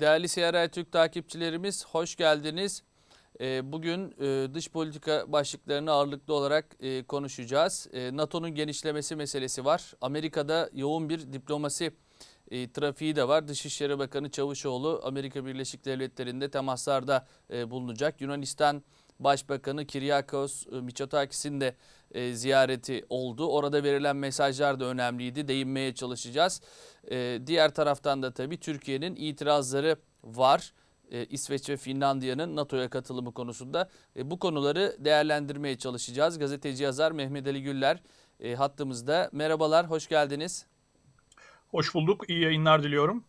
Değerli CRI Türk takipçilerimiz hoş geldiniz. Ee, bugün e, dış politika başlıklarını ağırlıklı olarak e, konuşacağız. E, NATO'nun genişlemesi meselesi var. Amerika'da yoğun bir diplomasi trafiği de var. Dışişleri Bakanı Çavuşoğlu Amerika Birleşik Devletleri'nde temaslarda bulunacak. Yunanistan Başbakanı Kiryakos Mitsotakis'in de e, ziyareti oldu. Orada verilen mesajlar da önemliydi. Değinmeye çalışacağız. E, diğer taraftan da tabii Türkiye'nin itirazları var. E, İsveç ve Finlandiya'nın NATO'ya katılımı konusunda e, bu konuları değerlendirmeye çalışacağız. Gazeteci yazar Mehmet Ali Güller e, hattımızda. Merhabalar, hoş geldiniz. Hoş bulduk, iyi yayınlar diliyorum.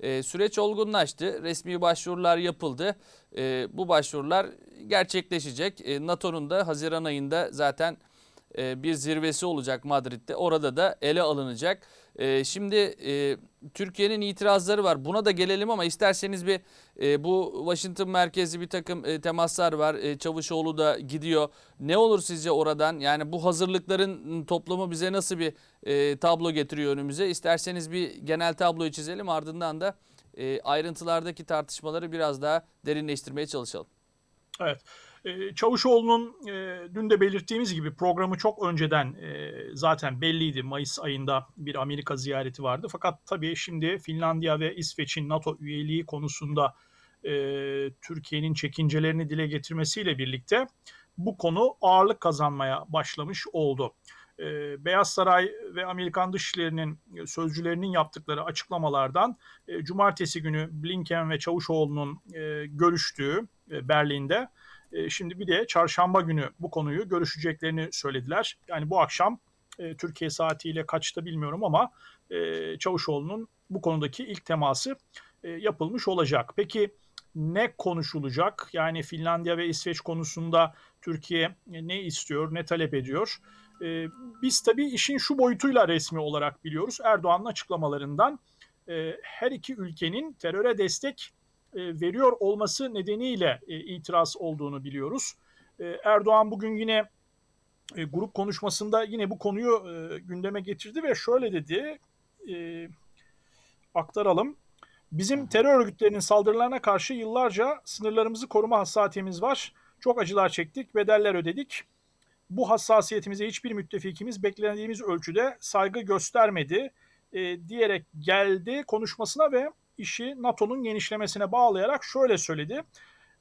E, süreç olgunlaştı, resmi başvurular yapıldı. E, bu başvurular gerçekleşecek. E, NATO'nun da Haziran ayında zaten e, bir zirvesi olacak Madrid'de. Orada da ele alınacak. E, şimdi e, Türkiye'nin itirazları var. Buna da gelelim ama isterseniz bir bu Washington merkezi bir takım temaslar var. Çavuşoğlu da gidiyor. Ne olur sizce oradan? Yani bu hazırlıkların ıı, toplamı bize nasıl bir tablo getiriyor önümüze? İsterseniz bir genel tabloyu çizelim ardından da ayrıntılardaki tartışmaları biraz daha derinleştirmeye çalışalım. Evet. Ee, Çavuşoğlu'nun e, dün de belirttiğimiz gibi programı çok önceden e, zaten belliydi. Mayıs ayında bir Amerika ziyareti vardı. Fakat tabii şimdi Finlandiya ve İsveç'in NATO üyeliği konusunda e, Türkiye'nin çekincelerini dile getirmesiyle birlikte bu konu ağırlık kazanmaya başlamış oldu. Beyaz Saray ve Amerikan Dışişleri'nin sözcülerinin yaptıkları açıklamalardan cumartesi günü Blinken ve Çavuşoğlu'nun e, görüştüğü Berlin'de ee, şimdi bir de çarşamba günü bu konuyu görüşeceklerini söylediler. Yani bu akşam e, Türkiye saatiyle kaçta bilmiyorum ama e, Çavuşoğlu'nun bu konudaki ilk teması e, yapılmış olacak. Peki ne konuşulacak? Yani Finlandiya ve İsveç konusunda Türkiye ne istiyor, ne talep ediyor? biz tabii işin şu boyutuyla resmi olarak biliyoruz. Erdoğan'ın açıklamalarından her iki ülkenin teröre destek e, veriyor olması nedeniyle e, itiraz olduğunu biliyoruz. E, Erdoğan bugün yine grup konuşmasında yine bu konuyu gündeme getirdi ve şöyle dedi, aktaralım. Bizim terör örgütlerinin saldırılarına karşı yıllarca sınırlarımızı koruma hassasiyetimiz var. Çok acılar çektik, bedeller ödedik. Bu hassasiyetimize hiçbir müttefikimiz beklediğimiz ölçüde saygı göstermedi e, diyerek geldi konuşmasına ve işi NATO'nun genişlemesine bağlayarak şöyle söyledi.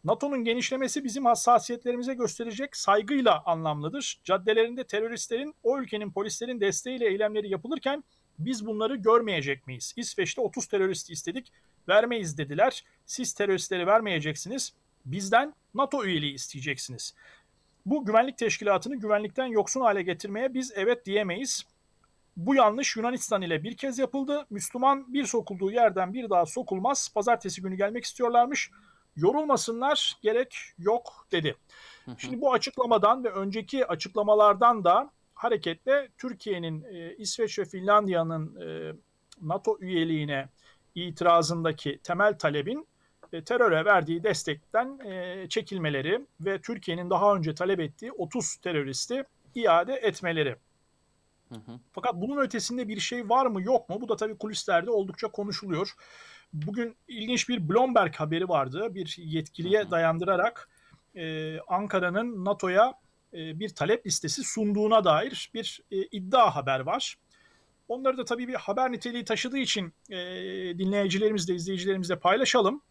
NATO'nun genişlemesi bizim hassasiyetlerimize gösterecek saygıyla anlamlıdır. Caddelerinde teröristlerin, o ülkenin polislerin desteğiyle eylemleri yapılırken biz bunları görmeyecek miyiz? İsveç'te 30 teröristi istedik, vermeyiz dediler. Siz teröristleri vermeyeceksiniz, bizden NATO üyeliği isteyeceksiniz. Bu güvenlik teşkilatını güvenlikten yoksun hale getirmeye biz evet diyemeyiz. Bu yanlış Yunanistan ile bir kez yapıldı. Müslüman bir sokulduğu yerden bir daha sokulmaz. Pazartesi günü gelmek istiyorlarmış. Yorulmasınlar gerek yok dedi. Şimdi bu açıklamadan ve önceki açıklamalardan da hareketle Türkiye'nin e, İsveç ve Finlandiya'nın e, NATO üyeliğine itirazındaki temel talebin e, teröre verdiği destekten e, çekilmeleri ve Türkiye'nin daha önce talep ettiği 30 teröristi iade etmeleri. Fakat bunun ötesinde bir şey var mı yok mu? Bu da tabii kulislerde oldukça konuşuluyor. Bugün ilginç bir Bloomberg haberi vardı. Bir yetkiliye hı hı. dayandırarak e, Ankara'nın NATO'ya e, bir talep listesi sunduğuna dair bir e, iddia haber var. Onları da tabii bir haber niteliği taşıdığı için e, dinleyicilerimizle, izleyicilerimizle paylaşalım.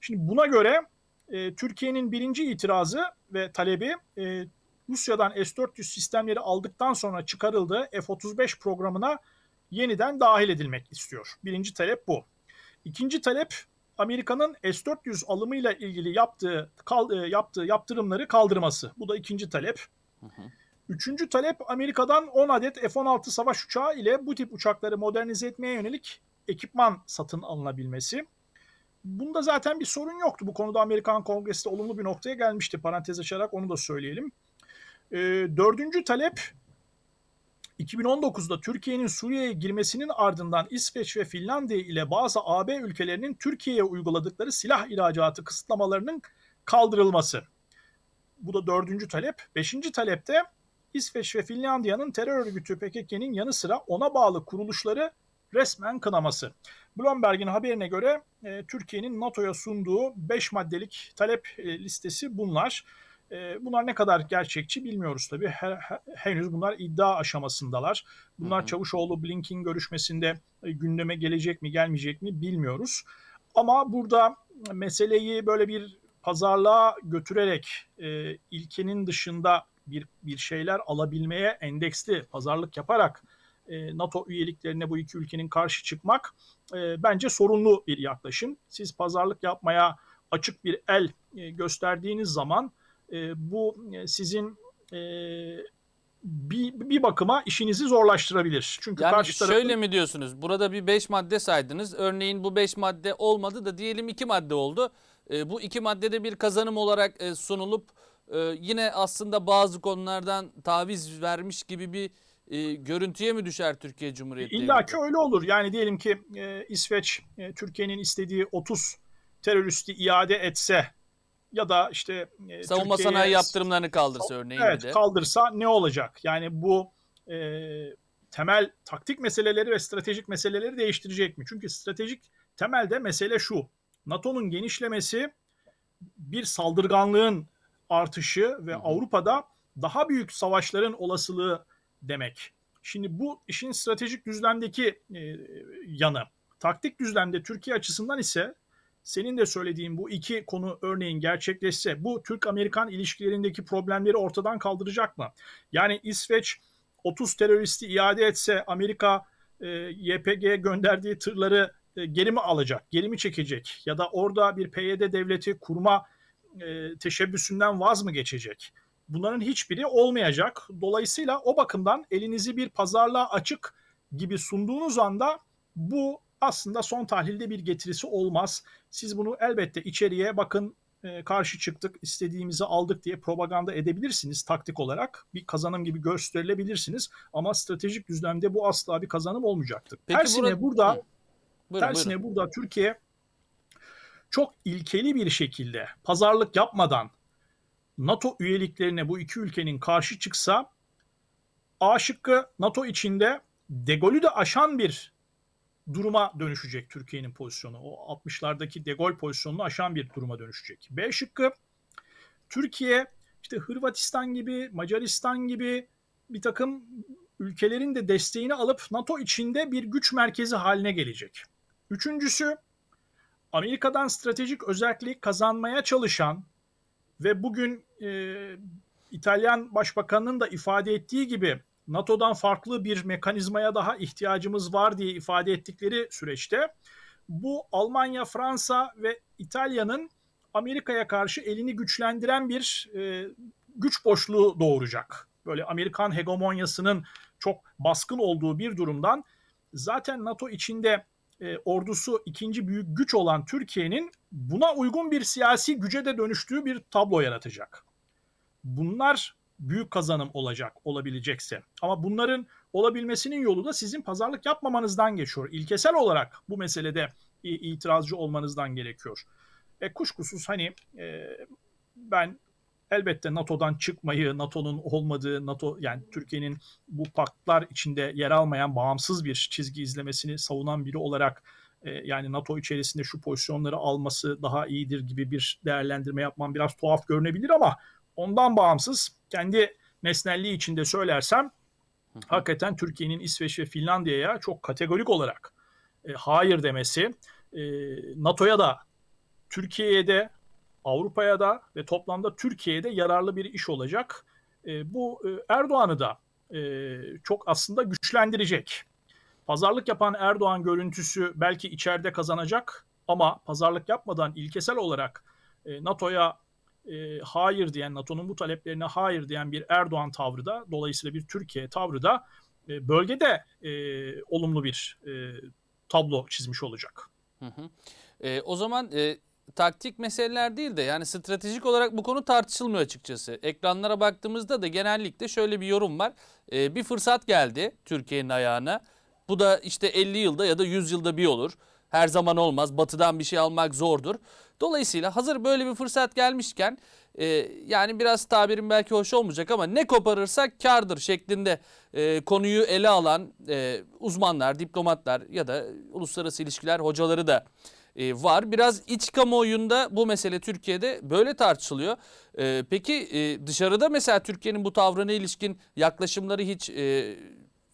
Şimdi buna göre e, Türkiye'nin birinci itirazı ve talebi e, Rusya'dan S-400 sistemleri aldıktan sonra çıkarıldığı F-35 programına yeniden dahil edilmek istiyor. Birinci talep bu. İkinci talep Amerika'nın S-400 alımıyla ilgili yaptığı kal, e, yaptığı yaptırımları kaldırması. Bu da ikinci talep. Üçüncü talep Amerika'dan 10 adet F-16 savaş uçağı ile bu tip uçakları modernize etmeye yönelik ekipman satın alınabilmesi. Bunda zaten bir sorun yoktu. Bu konuda Amerikan Kongresi olumlu bir noktaya gelmişti. Parantez açarak onu da söyleyelim. E, dördüncü talep 2019'da Türkiye'nin Suriye'ye girmesinin ardından İsveç ve Finlandiya ile bazı AB ülkelerinin Türkiye'ye uyguladıkları silah ihracatı kısıtlamalarının kaldırılması. Bu da dördüncü talep. Beşinci talepte İsveç ve Finlandiya'nın terör örgütü PKK'nin yanı sıra ona bağlı kuruluşları resmen kınaması. Bloomberg'in haberine göre e, Türkiye'nin NATO'ya sunduğu 5 maddelik talep e, listesi bunlar. Ee, bunlar ne kadar gerçekçi bilmiyoruz tabii. Her, her, henüz bunlar iddia aşamasındalar. Bunlar hı hı. Çavuşoğlu Blink'in görüşmesinde e, gündeme gelecek mi gelmeyecek mi bilmiyoruz. Ama burada meseleyi böyle bir pazarlığa götürerek e, ilkenin dışında bir, bir şeyler alabilmeye endeksli pazarlık yaparak e, NATO üyeliklerine bu iki ülkenin karşı çıkmak e, bence sorunlu bir yaklaşım. Siz pazarlık yapmaya açık bir el e, gösterdiğiniz zaman ee, e, bu sizin e, bir, bir bakıma işinizi zorlaştırabilir. Çünkü yani karşı tarafı... şöyle mi diyorsunuz? Burada bir beş madde saydınız. Örneğin bu beş madde olmadı da diyelim iki madde oldu. E, bu iki maddede bir kazanım olarak e, sunulup e, yine aslında bazı konulardan taviz vermiş gibi bir e, görüntüye mi düşer Türkiye Cumhuriyeti? İlla ki öyle olur. Yani diyelim ki e, İsveç e, Türkiye'nin istediği 30 teröristi iade etse ya da işte e, savunma sanayi yaptırımlarını kaldırsa örneğin evet, de. kaldırsa ne olacak? Yani bu e, temel taktik meseleleri ve stratejik meseleleri değiştirecek mi? Çünkü stratejik temelde mesele şu. NATO'nun genişlemesi bir saldırganlığın artışı ve Hı-hı. Avrupa'da daha büyük savaşların olasılığı demek. Şimdi bu işin stratejik düzlemdeki e, yanı. Taktik düzlemde Türkiye açısından ise senin de söylediğin bu iki konu örneğin gerçekleşse bu Türk-Amerikan ilişkilerindeki problemleri ortadan kaldıracak mı? Yani İsveç 30 teröristi iade etse Amerika e, YPG'ye gönderdiği tırları e, geri mi alacak, geri mi çekecek ya da orada bir PYD devleti kurma e, teşebbüsünden vaz mı geçecek? Bunların hiçbiri olmayacak. Dolayısıyla o bakımdan elinizi bir pazarlığa açık gibi sunduğunuz anda bu aslında son tahlilde bir getirisi olmaz. Siz bunu elbette içeriye bakın e, karşı çıktık, istediğimizi aldık diye propaganda edebilirsiniz taktik olarak. Bir kazanım gibi gösterilebilirsiniz ama stratejik düzlemde bu asla bir kazanım olmayacaktır. Peki tersine burada, burada buyurun, tersine buyurun. burada Türkiye çok ilkeli bir şekilde pazarlık yapmadan NATO üyeliklerine bu iki ülkenin karşı çıksa A şıkkı NATO içinde degolü de aşan bir duruma dönüşecek Türkiye'nin pozisyonu. O 60'lardaki de gol pozisyonunu aşan bir duruma dönüşecek. B şıkkı Türkiye işte Hırvatistan gibi, Macaristan gibi bir takım ülkelerin de desteğini alıp NATO içinde bir güç merkezi haline gelecek. Üçüncüsü Amerika'dan stratejik özellik kazanmaya çalışan ve bugün e, İtalyan Başbakanı'nın da ifade ettiği gibi NATO'dan farklı bir mekanizmaya daha ihtiyacımız var diye ifade ettikleri süreçte bu Almanya, Fransa ve İtalya'nın Amerika'ya karşı elini güçlendiren bir e, güç boşluğu doğuracak. Böyle Amerikan hegemonyasının çok baskın olduğu bir durumdan zaten NATO içinde e, ordusu ikinci büyük güç olan Türkiye'nin buna uygun bir siyasi güce de dönüştüğü bir tablo yaratacak. Bunlar büyük kazanım olacak olabilecekse. Ama bunların olabilmesinin yolu da sizin pazarlık yapmamanızdan geçiyor. İlkesel olarak bu meselede itirazcı olmanızdan gerekiyor. E, kuşkusuz hani e, ben elbette NATO'dan çıkmayı, NATO'nun olmadığı, NATO yani Türkiye'nin bu paktlar içinde yer almayan bağımsız bir çizgi izlemesini savunan biri olarak e, yani NATO içerisinde şu pozisyonları alması daha iyidir gibi bir değerlendirme yapmam biraz tuhaf görünebilir ama Ondan bağımsız kendi nesnelliği içinde söylersem hakikaten Türkiye'nin İsveç ve Finlandiya'ya çok kategorik olarak e, hayır demesi e, NATO'ya da Türkiye'ye de Avrupa'ya da ve toplamda Türkiye'ye de yararlı bir iş olacak. E, bu e, Erdoğan'ı da e, çok aslında güçlendirecek. Pazarlık yapan Erdoğan görüntüsü belki içeride kazanacak ama pazarlık yapmadan ilkesel olarak e, NATO'ya e, hayır diyen NATO'nun bu taleplerine hayır diyen bir Erdoğan tavrı da dolayısıyla bir Türkiye tavrı da e, bölgede e, olumlu bir e, tablo çizmiş olacak. Hı hı. E, o zaman e, taktik meseleler değil de yani stratejik olarak bu konu tartışılmıyor açıkçası. Ekranlara baktığımızda da genellikle şöyle bir yorum var. E, bir fırsat geldi Türkiye'nin ayağına. Bu da işte 50 yılda ya da 100 yılda bir olur. Her zaman olmaz. Batıdan bir şey almak zordur. Dolayısıyla hazır böyle bir fırsat gelmişken e, yani biraz tabirim belki hoş olmayacak ama ne koparırsak kardır şeklinde e, konuyu ele alan e, uzmanlar, diplomatlar ya da uluslararası ilişkiler hocaları da e, var. Biraz iç kamuoyunda bu mesele Türkiye'de böyle tartışılıyor. E, peki e, dışarıda mesela Türkiye'nin bu tavrına ilişkin yaklaşımları hiç e,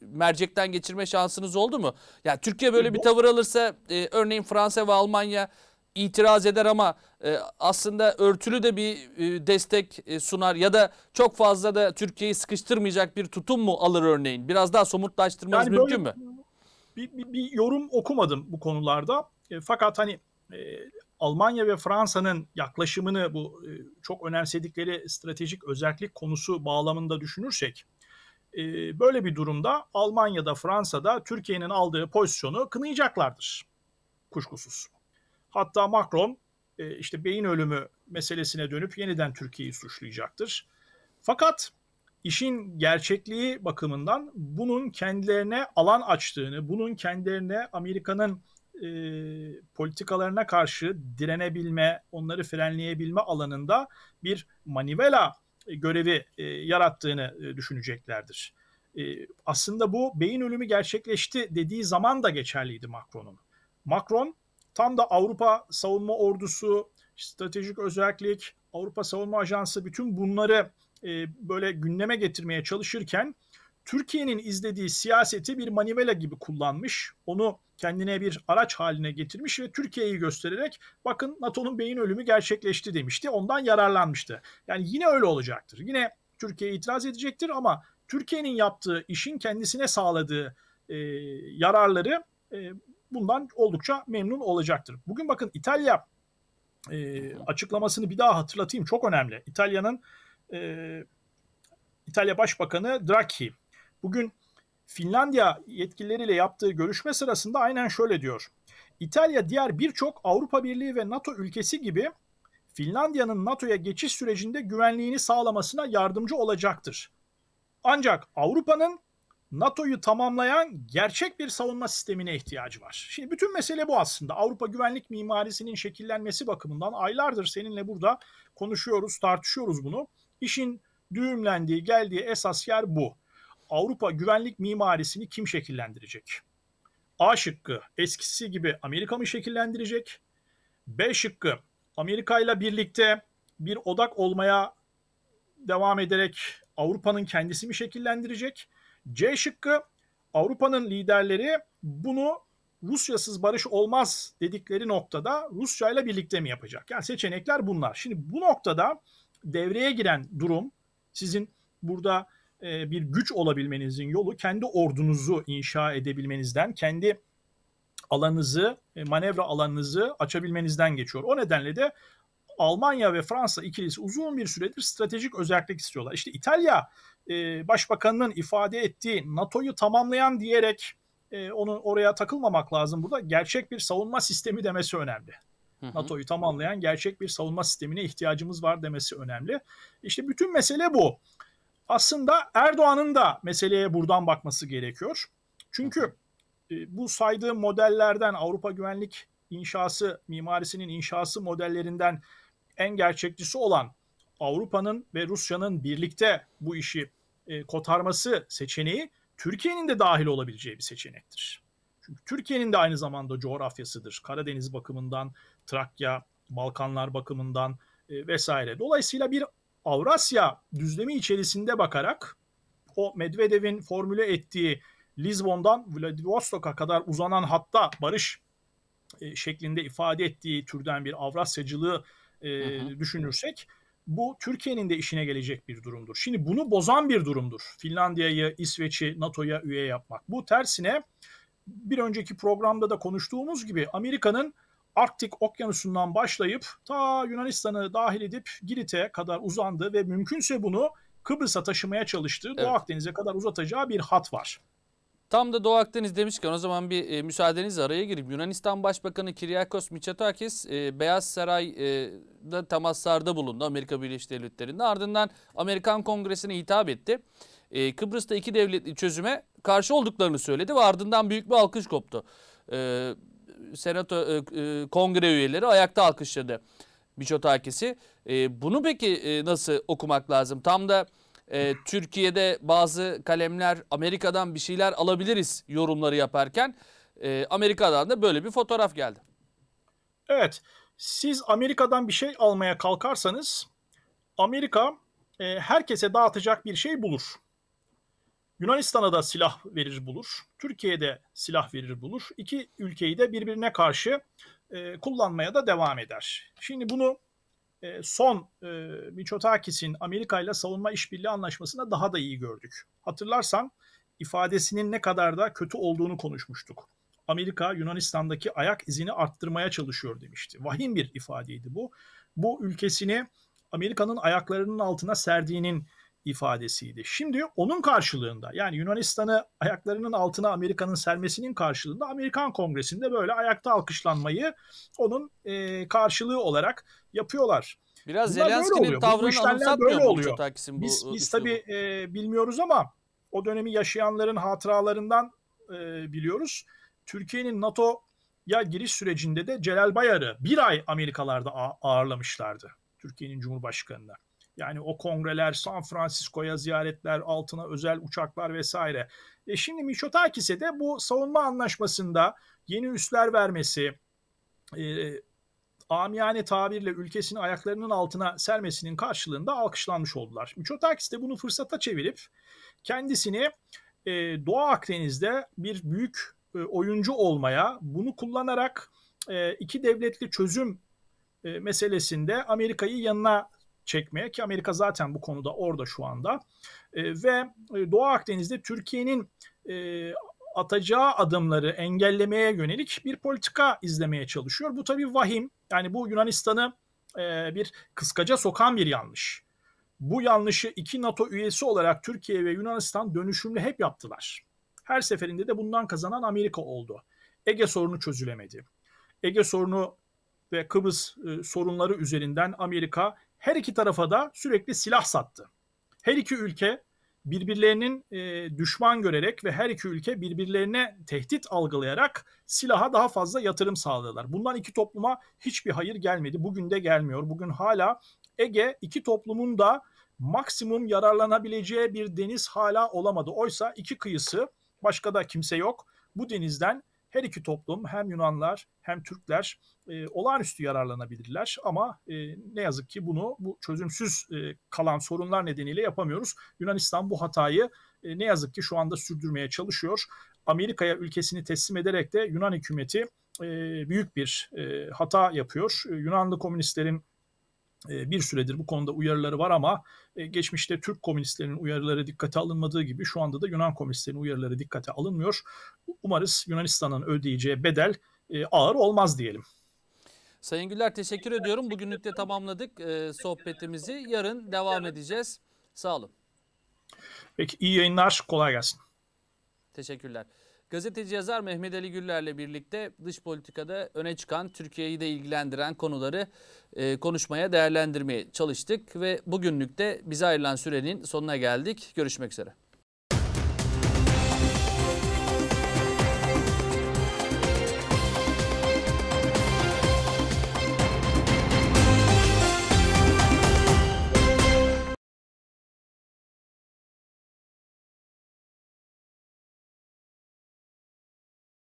mercekten geçirme şansınız oldu mu? Ya yani Türkiye böyle bir tavır alırsa e, örneğin Fransa ve Almanya itiraz eder ama e, aslında örtülü de bir e, destek e, sunar ya da çok fazla da Türkiye'yi sıkıştırmayacak bir tutum mu alır örneğin? Biraz daha somutlaştırmanız yani mümkün mü? Bir, bir, bir yorum okumadım bu konularda. E, fakat hani e, Almanya ve Fransa'nın yaklaşımını bu e, çok önemsedikleri stratejik özellik konusu bağlamında düşünürsek e, böyle bir durumda Almanya'da Fransa'da Türkiye'nin aldığı pozisyonu kınayacaklardır kuşkusuz. Hatta Macron e, işte beyin ölümü meselesine dönüp yeniden Türkiye'yi suçlayacaktır. Fakat işin gerçekliği bakımından bunun kendilerine alan açtığını, bunun kendilerine Amerika'nın e, politikalarına karşı direnebilme, onları frenleyebilme alanında bir manivela e, görevi e, yarattığını e, düşüneceklerdir. E, aslında bu beyin ölümü gerçekleşti dediği zaman da geçerliydi Macron'un. Macron Tam da Avrupa Savunma Ordusu, stratejik özellik, Avrupa Savunma Ajansı bütün bunları e, böyle gündeme getirmeye çalışırken Türkiye'nin izlediği siyaseti bir manivela gibi kullanmış. Onu kendine bir araç haline getirmiş ve Türkiye'yi göstererek bakın NATO'nun beyin ölümü gerçekleşti demişti. Ondan yararlanmıştı. Yani yine öyle olacaktır. Yine Türkiye itiraz edecektir ama Türkiye'nin yaptığı işin kendisine sağladığı e, yararları e, bundan oldukça memnun olacaktır. Bugün bakın İtalya e, açıklamasını bir daha hatırlatayım çok önemli. İtalya'nın e, İtalya Başbakanı Draghi bugün Finlandiya yetkilileriyle yaptığı görüşme sırasında aynen şöyle diyor. İtalya diğer birçok Avrupa Birliği ve NATO ülkesi gibi Finlandiya'nın NATO'ya geçiş sürecinde güvenliğini sağlamasına yardımcı olacaktır. Ancak Avrupa'nın NATO'yu tamamlayan gerçek bir savunma sistemine ihtiyacı var. Şimdi bütün mesele bu aslında. Avrupa güvenlik mimarisinin şekillenmesi bakımından aylardır seninle burada konuşuyoruz, tartışıyoruz bunu. İşin düğümlendiği, geldiği esas yer bu. Avrupa güvenlik mimarisini kim şekillendirecek? A şıkkı eskisi gibi Amerika mı şekillendirecek? B şıkkı Amerika ile birlikte bir odak olmaya devam ederek Avrupa'nın kendisi mi şekillendirecek? C şıkkı Avrupa'nın liderleri bunu Rusyasız barış olmaz dedikleri noktada Rusya ile birlikte mi yapacak? Yani seçenekler bunlar. Şimdi bu noktada devreye giren durum sizin burada e, bir güç olabilmenizin yolu kendi ordunuzu inşa edebilmenizden, kendi alanınızı, e, manevra alanınızı açabilmenizden geçiyor. O nedenle de Almanya ve Fransa ikilisi uzun bir süredir stratejik özellik istiyorlar. İşte İtalya e, başbakanının ifade ettiği NATO'yu tamamlayan diyerek e, onun oraya takılmamak lazım burada. Gerçek bir savunma sistemi demesi önemli. NATO'yu tamamlayan gerçek bir savunma sistemine ihtiyacımız var demesi önemli. İşte bütün mesele bu. Aslında Erdoğan'ın da meseleye buradan bakması gerekiyor. Çünkü e, bu saydığım modellerden Avrupa Güvenlik inşası, mimarisinin inşası modellerinden en gerçekçisi olan Avrupa'nın ve Rusya'nın birlikte bu işi e, kotarması seçeneği Türkiye'nin de dahil olabileceği bir seçenektir. Çünkü Türkiye'nin de aynı zamanda coğrafyasıdır. Karadeniz bakımından, Trakya, Balkanlar bakımından e, vesaire. Dolayısıyla bir Avrasya düzlemi içerisinde bakarak o Medvedev'in formüle ettiği Lizbon'dan Vladivostok'a kadar uzanan hatta barış e, şeklinde ifade ettiği türden bir Avrasyacılığı e, düşünürsek bu Türkiye'nin de işine gelecek bir durumdur. Şimdi bunu bozan bir durumdur. Finlandiya'yı, İsveç'i NATO'ya üye yapmak. Bu tersine bir önceki programda da konuştuğumuz gibi Amerika'nın Arktik Okyanusu'ndan başlayıp ta Yunanistan'ı dahil edip Girit'e kadar uzandı ve mümkünse bunu Kıbrıs'a taşımaya çalıştığı evet. Doğu Akdeniz'e kadar uzatacağı bir hat var. Tam da Doğu Akdeniz demişken o zaman bir e, müsaadenizle araya girip Yunanistan Başbakanı Kiryakos Mitsotakis e, Beyaz Saray'da e, temaslarda bulundu Amerika Birleşik Devletleri'nde. Ardından Amerikan Kongresi'ne hitap etti. E, Kıbrıs'ta iki devletli çözüme karşı olduklarını söyledi ve ardından büyük bir alkış koptu. E, Senato e, e Kongre üyeleri ayakta alkışladı Mitsotakis'i. E, bunu peki e, nasıl okumak lazım? Tam da e, Türkiye'de bazı kalemler Amerika'dan bir şeyler alabiliriz yorumları yaparken e, Amerika'dan da böyle bir fotoğraf geldi. Evet siz Amerika'dan bir şey almaya kalkarsanız Amerika e, herkese dağıtacak bir şey bulur. Yunanistan'a da silah verir bulur. Türkiye'de silah verir bulur. İki ülkeyi de birbirine karşı e, kullanmaya da devam eder. Şimdi bunu e, son e, Miçotakis'in Amerika ile savunma işbirliği anlaşmasında daha da iyi gördük. Hatırlarsan ifadesinin ne kadar da kötü olduğunu konuşmuştuk. Amerika Yunanistan'daki ayak izini arttırmaya çalışıyor demişti. Vahim bir ifadeydi bu. Bu ülkesini Amerika'nın ayaklarının altına serdiğinin ifadesiydi. Şimdi onun karşılığında yani Yunanistan'ı ayaklarının altına Amerika'nın sermesinin karşılığında Amerikan Kongresi'nde böyle ayakta alkışlanmayı onun e, karşılığı olarak yapıyorlar. Biraz Zelenski'nin tavrını anımsatmıyor böyle oluyor. biz, biz tabii e, bilmiyoruz ama o dönemi yaşayanların hatıralarından e, biliyoruz. Türkiye'nin NATO'ya giriş sürecinde de Celal Bayar'ı bir ay Amerikalarda ağırlamışlardı. Türkiye'nin Cumhurbaşkanı'na. Yani o kongreler, San Francisco'ya ziyaretler, altına özel uçaklar vesaire. E şimdi Miçotakis'e de bu savunma anlaşmasında yeni üsler vermesi, e, amiyane tabirle ülkesini ayaklarının altına sermesinin karşılığında alkışlanmış oldular. Miçotakis de bunu fırsata çevirip kendisini e, Doğu Akdeniz'de bir büyük e, oyuncu olmaya, bunu kullanarak e, iki devletli çözüm e, meselesinde Amerika'yı yanına çekmeye ki Amerika zaten bu konuda orada şu anda. E, ve e, Doğu Akdeniz'de Türkiye'nin e, atacağı adımları engellemeye yönelik bir politika izlemeye çalışıyor. Bu tabii vahim. Yani bu Yunanistan'ı e, bir kıskaca sokan bir yanlış. Bu yanlışı iki NATO üyesi olarak Türkiye ve Yunanistan dönüşümlü hep yaptılar. Her seferinde de bundan kazanan Amerika oldu. Ege sorunu çözülemedi. Ege sorunu ve Kıbrıs e, sorunları üzerinden Amerika her iki tarafa da sürekli silah sattı. Her iki ülke birbirlerinin e, düşman görerek ve her iki ülke birbirlerine tehdit algılayarak silaha daha fazla yatırım sağladılar. Bundan iki topluma hiçbir hayır gelmedi. Bugün de gelmiyor. Bugün hala Ege iki toplumun da maksimum yararlanabileceği bir deniz hala olamadı. Oysa iki kıyısı başka da kimse yok. Bu denizden her iki toplum hem Yunanlar hem Türkler e, olağanüstü yararlanabilirler ama e, ne yazık ki bunu bu çözümsüz e, kalan sorunlar nedeniyle yapamıyoruz. Yunanistan bu hatayı e, ne yazık ki şu anda sürdürmeye çalışıyor. Amerika'ya ülkesini teslim ederek de Yunan hükümeti e, büyük bir e, hata yapıyor. E, Yunanlı komünistlerin ee, bir süredir bu konuda uyarıları var ama e, geçmişte Türk komünistlerinin uyarıları dikkate alınmadığı gibi şu anda da Yunan komünistlerinin uyarıları dikkate alınmıyor. Umarız Yunanistan'ın ödeyeceği bedel e, ağır olmaz diyelim. Sayın Güller teşekkür ediyorum. Bugünlük de tamamladık e, sohbetimizi. Yarın devam edeceğiz. Sağ olun. Peki iyi yayınlar. Kolay gelsin. Teşekkürler. Gazeteci yazar Mehmet Ali Güller'le birlikte dış politikada öne çıkan Türkiye'yi de ilgilendiren konuları e, konuşmaya, değerlendirmeye çalıştık ve bugünlük de bize ayrılan sürenin sonuna geldik. Görüşmek üzere.